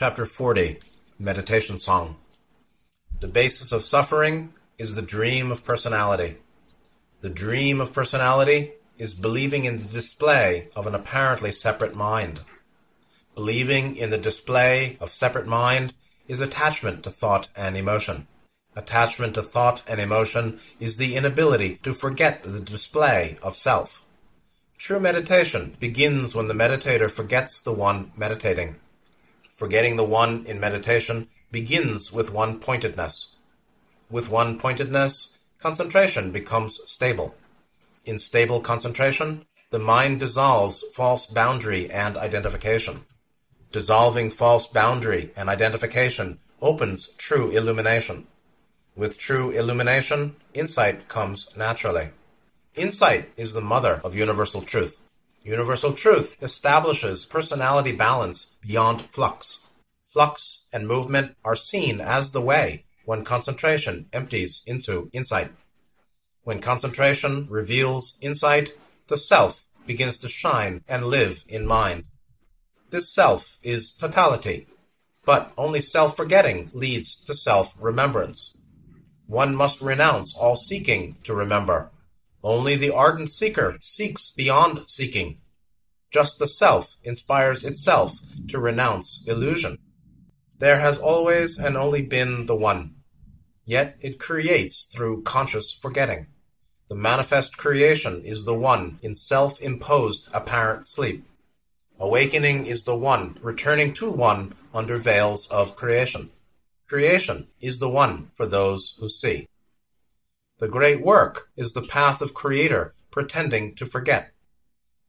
Chapter 40 Meditation Song The basis of suffering is the dream of personality. The dream of personality is believing in the display of an apparently separate mind. Believing in the display of separate mind is attachment to thought and emotion. Attachment to thought and emotion is the inability to forget the display of self. True meditation begins when the meditator forgets the one meditating. Forgetting the one in meditation begins with one pointedness. With one pointedness, concentration becomes stable. In stable concentration, the mind dissolves false boundary and identification. Dissolving false boundary and identification opens true illumination. With true illumination, insight comes naturally. Insight is the mother of universal truth. Universal truth establishes personality balance beyond flux. Flux and movement are seen as the way when concentration empties into insight. When concentration reveals insight, the self begins to shine and live in mind. This self is totality, but only self forgetting leads to self remembrance. One must renounce all seeking to remember only the ardent seeker seeks beyond seeking. Just the self inspires itself to renounce illusion. There has always and only been the one. Yet it creates through conscious forgetting. The manifest creation is the one in self imposed apparent sleep. Awakening is the one returning to one under veils of creation. Creation is the one for those who see. The great work is the path of creator pretending to forget.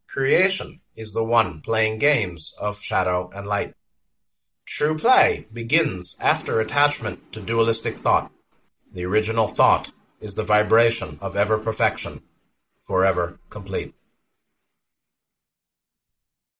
Creation is the one playing games of shadow and light. True play begins after attachment to dualistic thought. The original thought is the vibration of ever perfection, forever complete.